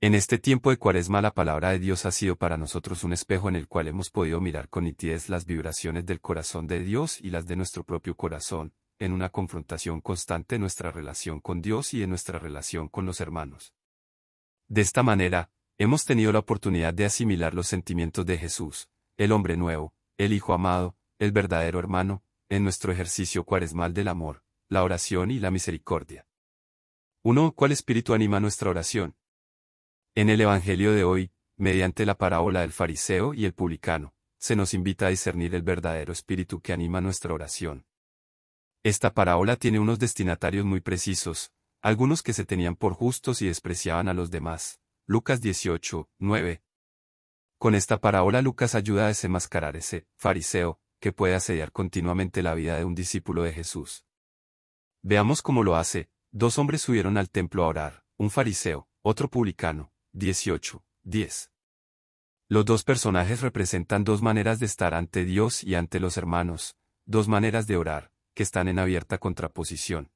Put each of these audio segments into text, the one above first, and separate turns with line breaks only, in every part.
En este tiempo de cuaresma la palabra de Dios ha sido para nosotros un espejo en el cual hemos podido mirar con nitidez las vibraciones del corazón de Dios y las de nuestro propio corazón, en una confrontación constante en nuestra relación con Dios y en nuestra relación con los hermanos. De esta manera, hemos tenido la oportunidad de asimilar los sentimientos de Jesús, el hombre nuevo, el Hijo amado, el verdadero hermano, en nuestro ejercicio cuaresmal del amor, la oración y la misericordia. 1. ¿Cuál espíritu anima nuestra oración? En el Evangelio de hoy, mediante la parábola del fariseo y el publicano, se nos invita a discernir el verdadero espíritu que anima nuestra oración. Esta parábola tiene unos destinatarios muy precisos, algunos que se tenían por justos y despreciaban a los demás. Lucas 18, 9. Con esta parábola Lucas ayuda a desenmascarar ese fariseo, que puede asediar continuamente la vida de un discípulo de Jesús. Veamos cómo lo hace. Dos hombres subieron al templo a orar, un fariseo, otro publicano. 18, 10. Los dos personajes representan dos maneras de estar ante Dios y ante los hermanos, dos maneras de orar, que están en abierta contraposición.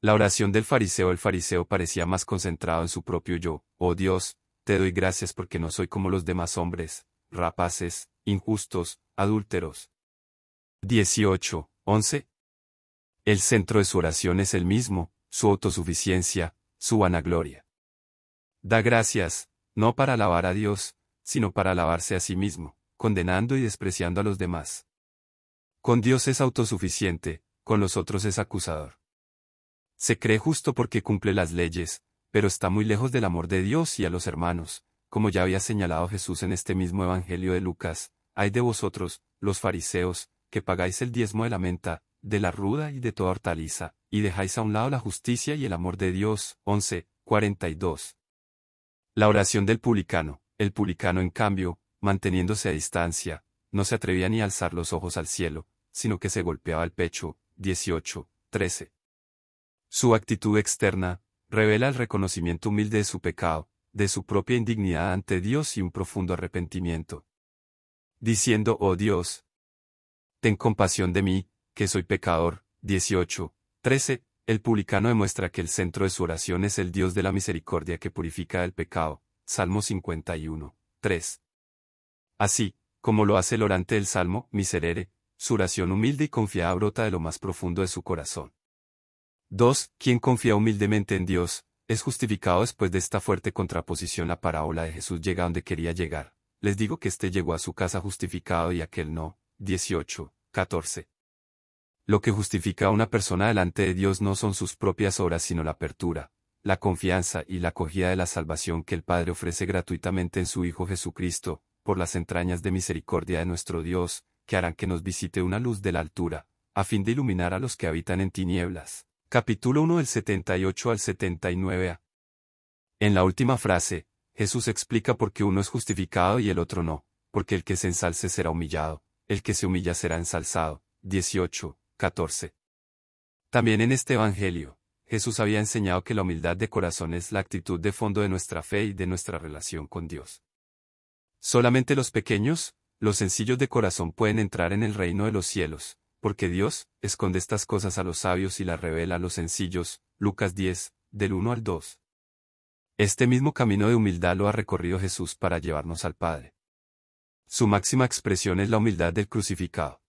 La oración del fariseo El fariseo parecía más concentrado en su propio yo, oh Dios, te doy gracias porque no soy como los demás hombres, rapaces, injustos, adúlteros. 18, 11. El centro de su oración es el mismo, su autosuficiencia, su vanagloria. Da gracias, no para alabar a Dios, sino para alabarse a sí mismo, condenando y despreciando a los demás. Con Dios es autosuficiente, con los otros es acusador. Se cree justo porque cumple las leyes, pero está muy lejos del amor de Dios y a los hermanos, como ya había señalado Jesús en este mismo Evangelio de Lucas, hay de vosotros, los fariseos, que pagáis el diezmo de la menta, de la ruda y de toda hortaliza, y dejáis a un lado la justicia y el amor de Dios. 11, 42. La oración del publicano, el publicano en cambio, manteniéndose a distancia, no se atrevía ni a alzar los ojos al cielo, sino que se golpeaba el pecho, 18, 13. Su actitud externa, revela el reconocimiento humilde de su pecado, de su propia indignidad ante Dios y un profundo arrepentimiento. Diciendo, oh Dios, ten compasión de mí, que soy pecador, 18, 13, el publicano demuestra que el centro de su oración es el Dios de la misericordia que purifica el pecado. Salmo 51, 3. Así, como lo hace el orante del Salmo, miserere, su oración humilde y confiada brota de lo más profundo de su corazón. 2. Quien confía humildemente en Dios, es justificado después de esta fuerte contraposición la parábola de Jesús llega donde quería llegar. Les digo que éste llegó a su casa justificado y aquel no. 18, 14. Lo que justifica a una persona delante de Dios no son sus propias obras, sino la apertura, la confianza y la acogida de la salvación que el Padre ofrece gratuitamente en su Hijo Jesucristo, por las entrañas de misericordia de nuestro Dios, que harán que nos visite una luz de la altura, a fin de iluminar a los que habitan en tinieblas. Capítulo 1 del 78 al 79. A. En la última frase, Jesús explica por qué uno es justificado y el otro no, porque el que se ensalce será humillado, el que se humilla será ensalzado. 18. 14. También en este Evangelio, Jesús había enseñado que la humildad de corazón es la actitud de fondo de nuestra fe y de nuestra relación con Dios. Solamente los pequeños, los sencillos de corazón pueden entrar en el reino de los cielos, porque Dios esconde estas cosas a los sabios y las revela a los sencillos. Lucas 10, del 1 al 2. Este mismo camino de humildad lo ha recorrido Jesús para llevarnos al Padre. Su máxima expresión es la humildad del crucificado.